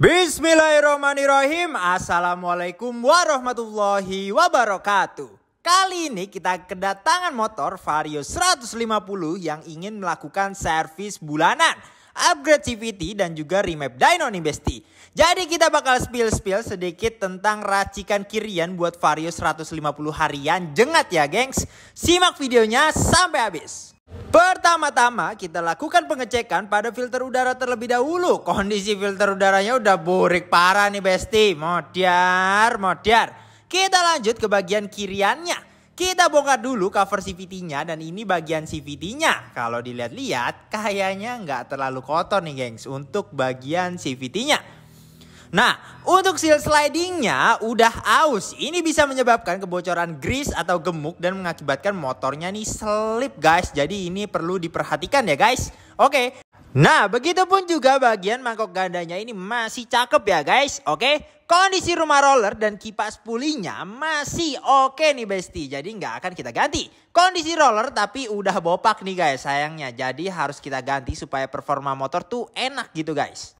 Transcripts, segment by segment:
Bismillahirrahmanirrahim. Assalamualaikum warahmatullahi wabarakatuh. Kali ini kita kedatangan motor Vario 150 yang ingin melakukan servis bulanan, upgrade CVT dan juga remap dyno nih Jadi kita bakal spill-spill sedikit tentang racikan kirian buat Vario 150 harian jengat ya gengs. Simak videonya sampai habis. Pertama-tama kita lakukan pengecekan pada filter udara terlebih dahulu. Kondisi filter udaranya udah burik parah nih Besti. Modiar, modiar. Kita lanjut ke bagian kiriannya. Kita bongkar dulu cover CVT-nya dan ini bagian CVT-nya. Kalau dilihat-lihat kayaknya nggak terlalu kotor nih gengs untuk bagian CVT-nya. Nah, untuk seal slidingnya udah aus. Ini bisa menyebabkan kebocoran grease atau gemuk dan mengakibatkan motornya nih slip guys. Jadi ini perlu diperhatikan ya guys. Oke. Okay. Nah, begitupun juga bagian mangkok gandanya ini masih cakep ya guys. Oke, okay? kondisi rumah roller dan kipas pulinya masih oke okay nih Besti. Jadi nggak akan kita ganti. Kondisi roller tapi udah bopak nih guys sayangnya. Jadi harus kita ganti supaya performa motor tuh enak gitu guys.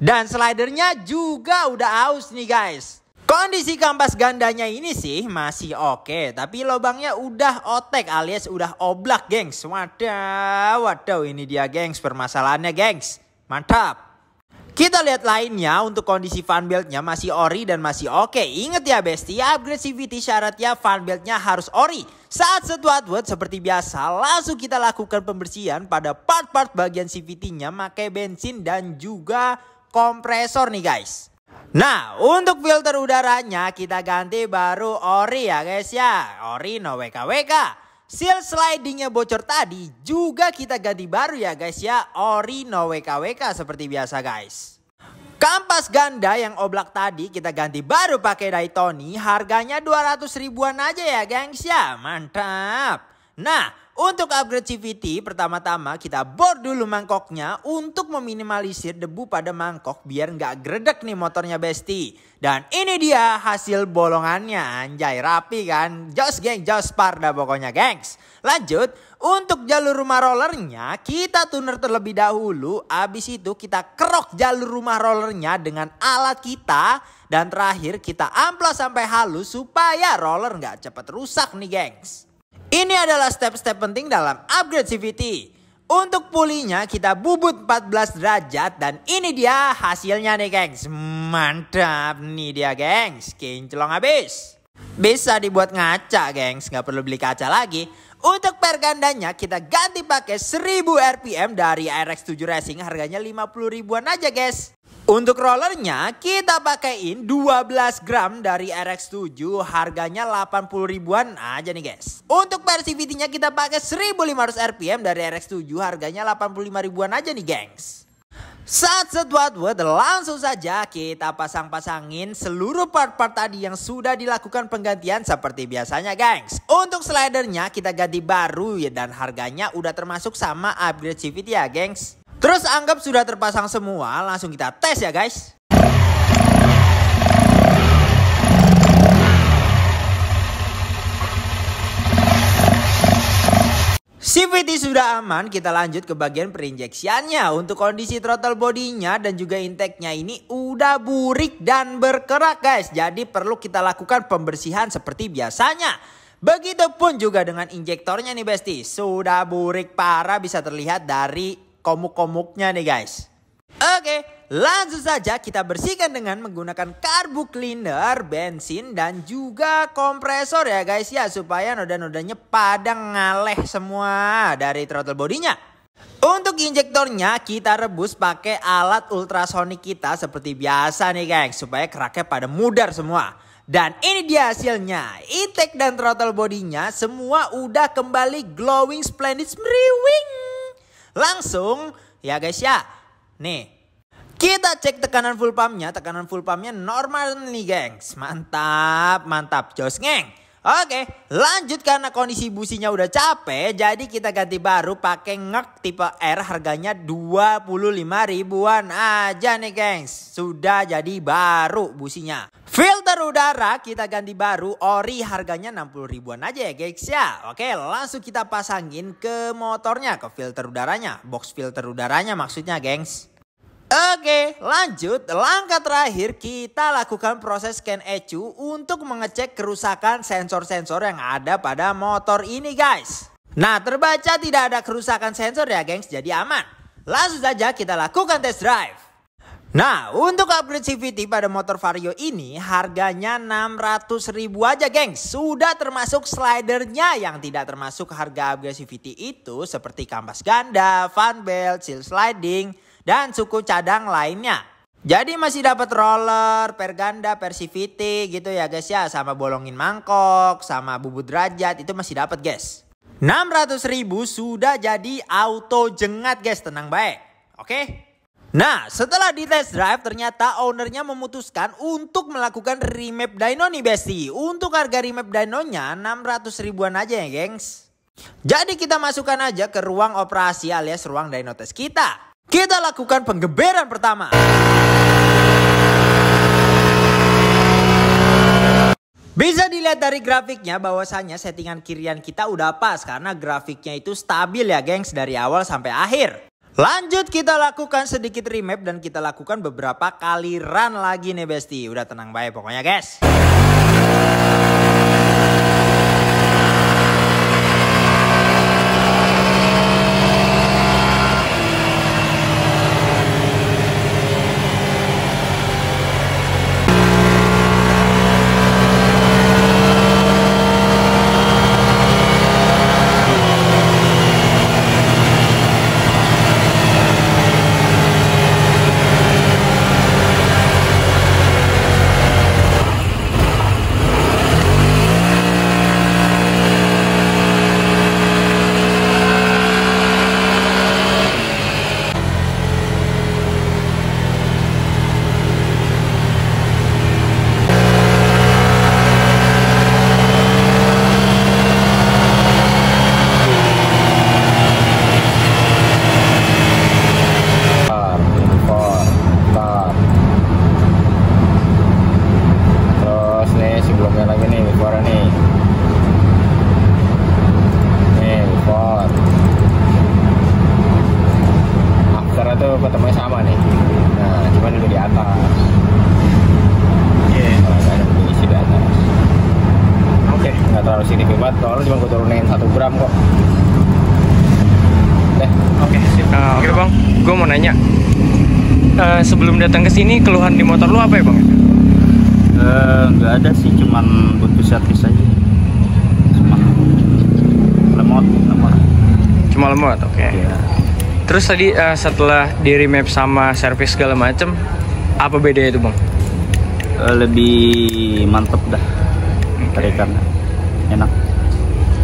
Dan slidernya juga udah aus nih guys. Kondisi kampas gandanya ini sih masih oke, okay, tapi lubangnya udah otek alias udah oblak gengs. Wadaw, wadaw ini dia gengs permasalahannya gengs. Mantap. Kita lihat lainnya untuk kondisi fan beltnya masih ori dan masih oke. Okay. Ingat ya bestie, ya, agresivity syaratnya fan beltnya harus ori. Saat setuat word seperti biasa langsung kita lakukan pembersihan pada part-part bagian CVT-nya pakai bensin dan juga kompresor nih guys. Nah, untuk filter udaranya kita ganti baru ori ya guys ya. Ori no WKWK. Seal slidingnya bocor tadi juga kita ganti baru ya guys ya. Ori no WKWK seperti biasa guys. Kampas ganda yang oblak tadi kita ganti baru pakai Daytoni. Harganya 200 ribuan aja ya gengs ya. Mantap. Nah, untuk upgrade CVT, pertama-tama kita bor dulu mangkoknya untuk meminimalisir debu pada mangkok biar nggak gredek nih motornya Besti. Dan ini dia hasil bolongannya, anjay rapi kan? Jos geng, jos parda pokoknya gengs. Lanjut, untuk jalur rumah rollernya kita tuner terlebih dahulu. Abis itu kita kerok jalur rumah rollernya dengan alat kita. Dan terakhir kita amplas sampai halus supaya roller nggak cepet rusak nih gengs. Ini adalah step-step penting dalam upgrade CVT. Untuk pulihnya kita bubut 14 derajat dan ini dia hasilnya nih gengs. Mantap nih dia gengs, kinclong habis. Bisa dibuat ngaca gengs, Gak perlu beli kaca lagi. Untuk pergandanya kita ganti pakai 1000 RPM dari RX7 Racing harganya 50 ribuan aja guys. Untuk rollernya kita pakaiin 12 gram dari RX7 harganya 80 ribuan aja nih guys. Untuk versi nya kita pakai 1500 RPM dari RX7 harganya 85 ribuan aja nih gengs. Saat setuat buat langsung saja kita pasang-pasangin seluruh part-part tadi yang sudah dilakukan penggantian seperti biasanya gengs. Untuk slidernya kita ganti baru ya dan harganya udah termasuk sama upgrade CVT ya gengs. Terus anggap sudah terpasang semua, langsung kita tes ya guys. CVT sudah aman, kita lanjut ke bagian perinjeksiannya. Untuk kondisi throttle bodinya dan juga intake-nya ini udah burik dan berkerak guys. Jadi perlu kita lakukan pembersihan seperti biasanya. Begitupun juga dengan injektornya nih Besti. Sudah burik parah bisa terlihat dari komuk-komuknya nih guys. Oke, langsung saja kita bersihkan dengan menggunakan karbu cleaner, bensin, dan juga kompresor ya guys ya. Supaya noda-nodanya pada ngaleh semua dari throttle bodinya. Untuk injektornya kita rebus pakai alat ultrasonik kita seperti biasa nih guys. Supaya keraknya pada mudar semua. Dan ini dia hasilnya. Intake dan throttle bodinya semua udah kembali glowing splendid meriwing. Langsung ya guys ya. Nih, kita cek tekanan full pumpnya, tekanan full pumpnya normal nih gengs. Mantap, mantap, jos ngeng. Oke, lanjut karena kondisi businya udah capek, jadi kita ganti baru pakai ngek tipe R harganya 25 ribuan aja nih, gengs. Sudah jadi baru businya. Filter udara kita ganti baru ori harganya 60 ribuan aja ya gengs ya. Oke langsung kita pasangin ke motornya ke filter udaranya. Box filter udaranya maksudnya gengs. Oke, lanjut. Langkah terakhir kita lakukan proses scan ECU untuk mengecek kerusakan sensor-sensor yang ada pada motor ini, guys. Nah, terbaca tidak ada kerusakan sensor ya, gengs. Jadi aman. Langsung saja kita lakukan test drive. Nah, untuk upgrade CVT pada motor Vario ini harganya 600 ribu aja gengs. Sudah termasuk slidernya yang tidak termasuk harga upgrade CVT itu seperti kampas ganda, fan belt, seal sliding, dan suku cadang lainnya. Jadi masih dapat roller, perganda, persiviti gitu ya guys ya. Sama bolongin mangkok, sama bubut derajat itu masih dapat guys. 600 ribu sudah jadi auto jengat guys, tenang baik. Oke? Nah setelah di test drive ternyata ownernya memutuskan untuk melakukan remap dyno nih besti. Untuk harga remap dynonya 600 ribuan aja ya gengs. Jadi kita masukkan aja ke ruang operasi alias ruang dyno test kita. Kita lakukan penggeberan pertama. Bisa dilihat dari grafiknya bahwasannya settingan kirian kita udah pas karena grafiknya itu stabil ya gengs dari awal sampai akhir. Lanjut kita lakukan sedikit remap dan kita lakukan beberapa kali run lagi nih bestie. Udah tenang baik pokoknya guys. terlalu signifikan banget kalau cuma gue turunin satu gram kok deh oke okay, sip uh, ah, oke okay, bang gue mau nanya uh, sebelum datang ke sini keluhan di motor lu apa ya bang eh, nggak uh, ada sih cuman butuh servis aja cuma lemot lemot cuma lemot oke okay. Iya. yeah. terus tadi uh, setelah di remap sama servis segala macem apa bedanya itu bang uh, lebih mantep dah okay. tarikannya enak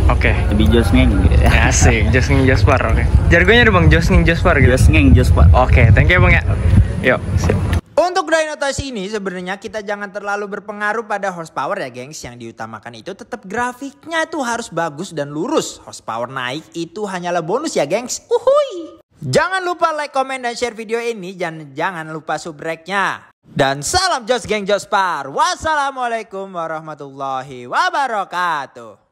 Oke. Okay. Lebih josngeng gitu ya. Eh, asik, josngeng jospar. Oke. Okay. Jargonnya ada Bang josngeng jospar gitu. Josngeng jospar. Oke, okay, thank you ya, Bang ya. Okay. Yuk, siap. Untuk dry ini sebenarnya kita jangan terlalu berpengaruh pada horsepower ya gengs. Yang diutamakan itu tetap grafiknya itu harus bagus dan lurus. Horsepower naik itu hanyalah bonus ya gengs. Uhuy. Jangan lupa like, komen, dan share video ini. Dan jangan lupa subreknya. Dan salam Jos Geng par. Wassalamualaikum warahmatullahi wabarakatuh.